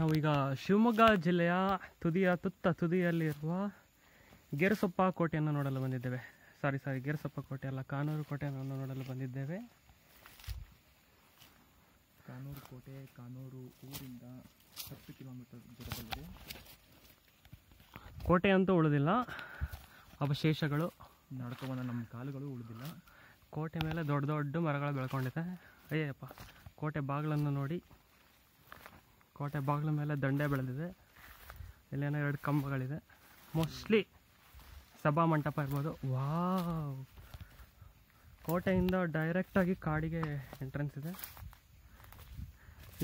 ನಾವೀಗ ಶಿವಮೊಗ್ಗ ಜಿಲ್ಲೆಯ ತುದಿಯ ತುತ್ತ ತುದಿಯಲ್ಲಿರುವ ಗೆರೆಸೊಪ್ಪ ಕೋಟೆಯನ್ನು ನೋಡಲು ಬಂದಿದ್ದೇವೆ ಸಾರಿ ಸಾರಿ ಗೆರೆಸೊಪ್ಪ ಕೋಟೆ ಅಲ್ಲ ಕಾನೂರು ಕೋಟೆಯನ್ನು ನೋಡಲು ಬಂದಿದ್ದೇವೆ ಕಾನೂರು ಕೋಟೆ ಕಾನೂರು ಊರಿಂದ ಹತ್ತು ಕಿಲೋಮೀಟರ್ ದೂರದಲ್ಲಿದೆ ಕೋಟೆಯಂತೂ ಉಳಿದಿಲ್ಲ ಅವಶೇಷಗಳು ನಡ್ಕೊಂಡು ನಮ್ಮ ಕಾಲುಗಳು ಉಳಿದಿಲ್ಲ ಕೋಟೆ ಮೇಲೆ ದೊಡ್ಡ ದೊಡ್ಡ ಮರಗಳು ಬೆಳ್ಕೊಂಡಿದೆ ಅಯ್ಯಪ್ಪ ಕೋಟೆ ಬಾಗಿಲನ್ನು ನೋಡಿ ಕೋಟೆ ಬಾಗಿಲ ಮೇಲೆ ದಂಡೆ ಬೆಳೆದಿದೆ ಏನೋ ಎರಡು ಕಂಬಗಳಿದೆ ಮೋಸ್ಟ್ಲಿ ಸಭಾ ಮಂಟಪ ಇರ್ಬೋದು ವಾ ಕೋಟೆಯಿಂದ ಡೈರೆಕ್ಟಾಗಿ ಕಾಡಿಗೆ ಎಂಟ್ರೆನ್ಸ್ ಇದೆ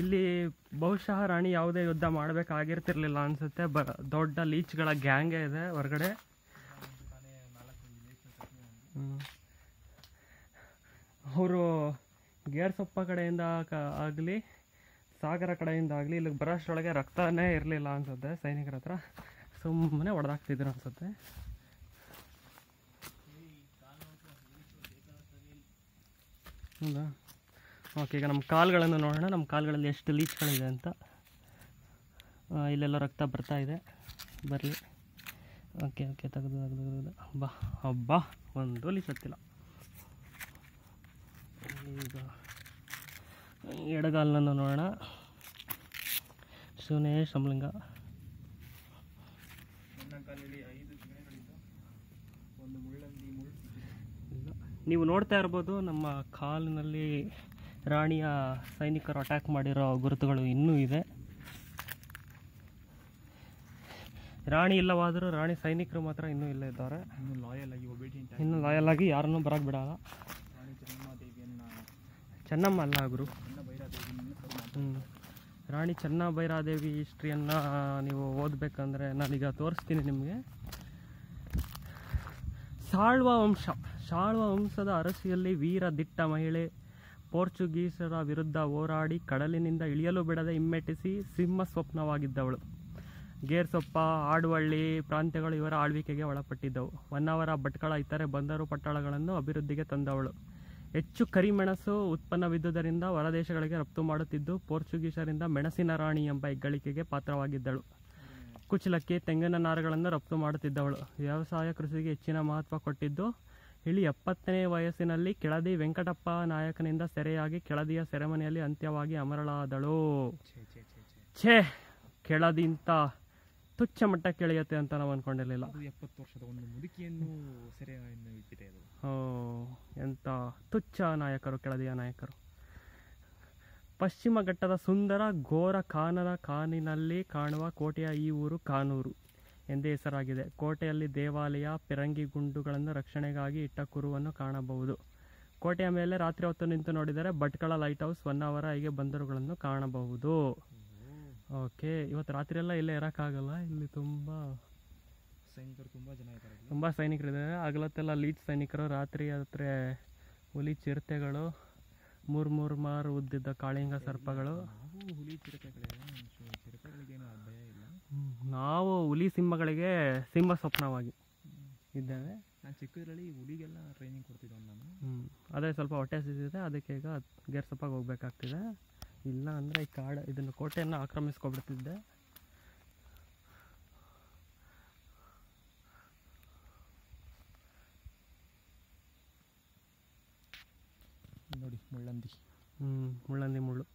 ಇಲ್ಲಿ ಬಹುಶಃ ರಾಣಿ ಯಾವುದೇ ಯುದ್ಧ ಮಾಡಬೇಕಾಗಿರ್ತಿರ್ಲಿಲ್ಲ ಅನಿಸುತ್ತೆ ಬ ದೊಡ್ಡ ಲೀಚ್ಗಳ ಗ್ಯಾಂಗೇ ಇದೆ ಹೊರಗಡೆ ಅವರು ಗೇರ್ ಸೊಪ್ಪ ಕಡೆಯಿಂದ ಆಗಲಿ ಸಾಗರ ಕಡೆಯಿಂದ ಆಗಲಿ ಇಲ್ಲಿಗೆ ಬರೋಷ್ಟರೊಳಗೆ ರಕ್ತನೇ ಇರಲಿಲ್ಲ ಅನ್ಸುತ್ತೆ ಸೈನಿಕರ ಹತ್ರ ಸುಮ್ಮನೆ ಒಡೆದಾಗ್ತಿದ್ರು ಅನ್ಸುತ್ತೆ ಓಕೆ ಈಗ ನಮ್ಮ ಕಾಲುಗಳನ್ನು ನೋಡೋಣ ನಮ್ಮ ಕಾಲುಗಳಲ್ಲಿ ಎಷ್ಟು ಲೀಚ್ಗಳಿದೆ ಅಂತ ಇಲ್ಲೆಲ್ಲ ರಕ್ತ ಬರ್ತಾ ಇದೆ ಬರಲಿ ಓಕೆ ಓಕೆ ತೆಗೆದು ತೆಗೆದು ತೆಗೆದು ಹಬ್ಬ ಹಬ್ಬ ಒಂದು ಲೀಚ್ ಹತ್ತಿಲ್ಲ ಈಗ ಎಡಗಾಲನ್ನು ನೋಡೋಣ ಶಿವನೇ ಸಮಲಿಂಗ ನೀವು ನೋಡ್ತಾ ಇರ್ಬೋದು ನಮ್ಮ ಕಾಲಿನಲ್ಲಿ ರಾಣಿಯ ಸೈನಿಕರು ಅಟ್ಯಾಕ್ ಮಾಡಿರೋ ಗುರುತುಗಳು ಇನ್ನೂ ಇದೆ ರಾಣಿ ಇಲ್ಲವಾದರೂ ರಾಣಿ ಸೈನಿಕರು ಮಾತ್ರ ಇನ್ನೂ ಇಲ್ಲೇ ಇದ್ದಾರೆ ಲಾಯಲ್ ಆಗಿ ಇನ್ನೂ ಲಾಯಲ್ ಆಗಿ ಯಾರನ್ನೂ ಬರೋಕ್ಕೆ ಬಿಡೋಲ್ಲ ಚೆನ್ನಮ್ಮ ಅಲ್ಲ ಗುರು ಹ್ಞೂ ರಾಣಿ ಚೆನ್ನಭೈರಾದೇವಿ ಹಿಸ್ಟ್ರಿಯನ್ನು ನೀವು ಓದಬೇಕಂದ್ರೆ ನಾನೀಗ ತೋರಿಸ್ತೀನಿ ನಿಮಗೆ ಸಾಳ್ವ ವಂಶ ಸಾಳ್ವ ವಂಶದ ಅರಸಿಯಲ್ಲಿ ವೀರ ದಿಟ್ಟ ಮಹಿಳೆ ಪೋರ್ಚುಗೀಸರ ವಿರುದ್ಧ ಹೋರಾಡಿ ಕಡಲಿನಿಂದ ಇಳಿಯಲು ಬಿಡದೆ ಹಿಮ್ಮೆಟ್ಟಿಸಿ ಸಿಂಹ ಸ್ವಪ್ನವಾಗಿದ್ದವಳು ಗೇರ್ಸೊಪ್ಪ ಆಡುವಳ್ಳಿ ಪ್ರಾಂತ್ಯಗಳು ಇವರ ಆಳ್ವಿಕೆಗೆ ಒಳಪಟ್ಟಿದ್ದವು ಹೊನ್ನಾವರ ಭಟ್ಕಳ ಇತರೆ ಬಂದರು ಪಟ್ಟಣಗಳನ್ನು ಅಭಿವೃದ್ಧಿಗೆ ತಂದವಳು ಹೆಚ್ಚು ಕರಿಮೆಣಸು ಉತ್ಪನ್ನವಿದ್ದುದರಿಂದ ಹೊರದೇಶಗಳಿಗೆ ರಫ್ತು ಮಾಡುತ್ತಿದ್ದು ಪೋರ್ಚುಗೀಸರಿಂದ ಮೆಣಸಿನ ರಾಣಿ ಎಂಬ ಹೆಗ್ಗಳಿಕೆಗೆ ಪಾತ್ರವಾಗಿದ್ದಳು ಕುಚಲಕ್ಕಿ ತೆಂಗಿನ ನಾರುಗಳನ್ನು ರಫ್ತು ಮಾಡುತ್ತಿದ್ದವಳು ವ್ಯವಸಾಯ ಕೃಷಿಗೆ ಹೆಚ್ಚಿನ ಮಹತ್ವ ಕೊಟ್ಟಿದ್ದು ಇಲ್ಲಿ ಎಪ್ಪತ್ತನೇ ವಯಸ್ಸಿನಲ್ಲಿ ಕೆಳದಿ ವೆಂಕಟಪ್ಪ ನಾಯಕನಿಂದ ಸೆರೆಯಾಗಿ ಕೆಳದಿಯ ಸೆರೆಮನೆಯಲ್ಲಿ ಅಂತ್ಯವಾಗಿ ಅಮರಳಾದಳು ಛೇ ಕೆಳದಿಂತ ತುಚ್ಛ ಮಟ್ಟ ಅಂತ ನಾವು ಅನ್ಕೊಂಡಿರಲಿಲ್ಲ ಎಪ್ಪತ್ತು ವರ್ಷದ ಒಂದು ಮುದುಕಿಯನ್ನು ಸೆರೆ ಎಂಥ ತುಚ್ಛ ನಾಯಕರು ಕೆಳದಿಯ ನಾಯಕರು ಪಶ್ಚಿಮ ಘಟ್ಟದ ಸುಂದರ ಘೋರ ಕಾನರ ಕಾನಿನಲ್ಲಿ ಕಾಣುವ ಕೋಟೆಯ ಈ ಊರು ಕಾನೂರು ಎಂದೇ ಹೆಸರಾಗಿದೆ ಕೋಟೆಯಲ್ಲಿ ದೇವಾಲಯ ಪಿರಂಗಿ ಗುಂಡುಗಳನ್ನು ರಕ್ಷಣೆಗಾಗಿ ಇಟ್ಟ ಕುರುವನ್ನು ಕಾಣಬಹುದು ಕೋಟೆಯ ಮೇಲೆ ರಾತ್ರಿ ಹೊತ್ತು ನಿಂತು ನೋಡಿದರೆ Bhatkal lighthouse one hour ಹೀಗೆ ಬಂದರುಗಳನ್ನು ಕಾಣಬಹುದು ಓಕೆ ಇವತ್ತು ರಾತ್ರಿ ಎಲ್ಲ ಇಲ್ಲೇ ಇರೋಕ್ಕಾಗಲ್ಲ ಇಲ್ಲಿ ತುಂಬ ಸೈನಿಕರು ತುಂಬ ಜನ ಇದ್ದಾರೆ ತುಂಬ ಸೈನಿಕರಿದ್ದಾರೆ ಅಗಲತೆಲ್ಲ ಲೀಚ್ ಸೈನಿಕರು ರಾತ್ರಿ ಹತ್ರ ಹುಲಿ ಚಿರತೆಗಳು ಮೂರ್ ಮೂರ್ ಮಾರ್ ಉದ್ದಿದ್ದ ಕಾಳಿಂಗ ಸರ್ಪಗಳು ಹುಲಿ ಭಯ ನಾವು ಹುಲಿ ಸಿಂಹಗಳಿಗೆ ಸಿಂಹ ಸ್ವಪ್ನವಾಗಿ ಇದ್ದೇವೆ ನಾನು ಚಿಕ್ಕದ್ರಲ್ಲಿ ಹುಲಿಗೆಲ್ಲ ಟ್ರೈನಿಂಗ್ ಕೊಡ್ತಿದ್ದೆ ನಾನು ಅದೇ ಸ್ವಲ್ಪ ಹೊಟ್ಟೆ ಸಿದ್ದಿದೆ ಅದಕ್ಕೆ ಈಗ ಗೇರ್ ಸೊಪ್ಪಾಗಿ ಹೋಗ್ಬೇಕಾಗ್ತಿದೆ ಇಲ್ಲ ಅಂದರೆ ಈ ಕಾಡು ಇದನ್ನು ಕೋಟೆಯನ್ನು ಆಕ್ರಮಿಸ್ಕೊಬಿಡ್ತಿದ್ದೆ ನೋಡಿ ಮುಳ್ಳಂದಿ ಹ್ಞೂ ಮುಳ್ಳಂದಿ ಮುಳ್ಳು